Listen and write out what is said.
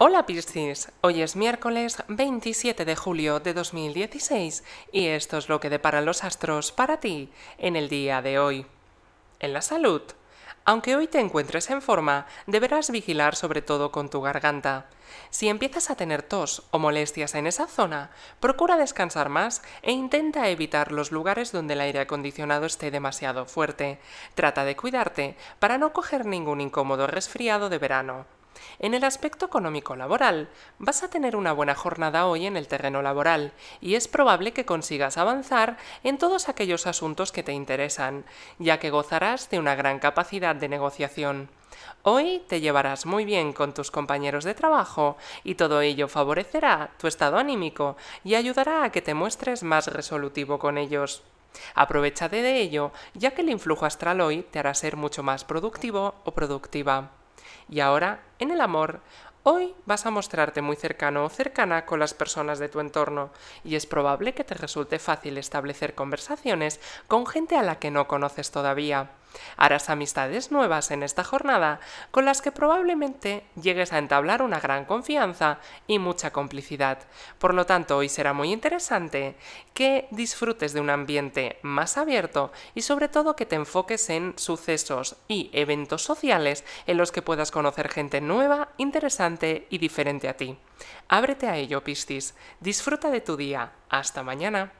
Hola Piscis, hoy es miércoles 27 de julio de 2016 y esto es lo que depara los astros para ti en el día de hoy. En la salud. Aunque hoy te encuentres en forma, deberás vigilar sobre todo con tu garganta. Si empiezas a tener tos o molestias en esa zona, procura descansar más e intenta evitar los lugares donde el aire acondicionado esté demasiado fuerte. Trata de cuidarte para no coger ningún incómodo resfriado de verano. En el aspecto económico laboral, vas a tener una buena jornada hoy en el terreno laboral y es probable que consigas avanzar en todos aquellos asuntos que te interesan, ya que gozarás de una gran capacidad de negociación. Hoy te llevarás muy bien con tus compañeros de trabajo y todo ello favorecerá tu estado anímico y ayudará a que te muestres más resolutivo con ellos. Aprovechate de ello, ya que el influjo astral hoy te hará ser mucho más productivo o productiva. Y ahora, en el amor, hoy vas a mostrarte muy cercano o cercana con las personas de tu entorno, y es probable que te resulte fácil establecer conversaciones con gente a la que no conoces todavía. Harás amistades nuevas en esta jornada con las que probablemente llegues a entablar una gran confianza y mucha complicidad. Por lo tanto, hoy será muy interesante que disfrutes de un ambiente más abierto y sobre todo que te enfoques en sucesos y eventos sociales en los que puedas conocer gente nueva, interesante y diferente a ti. Ábrete a ello, Piscis. Disfruta de tu día. Hasta mañana.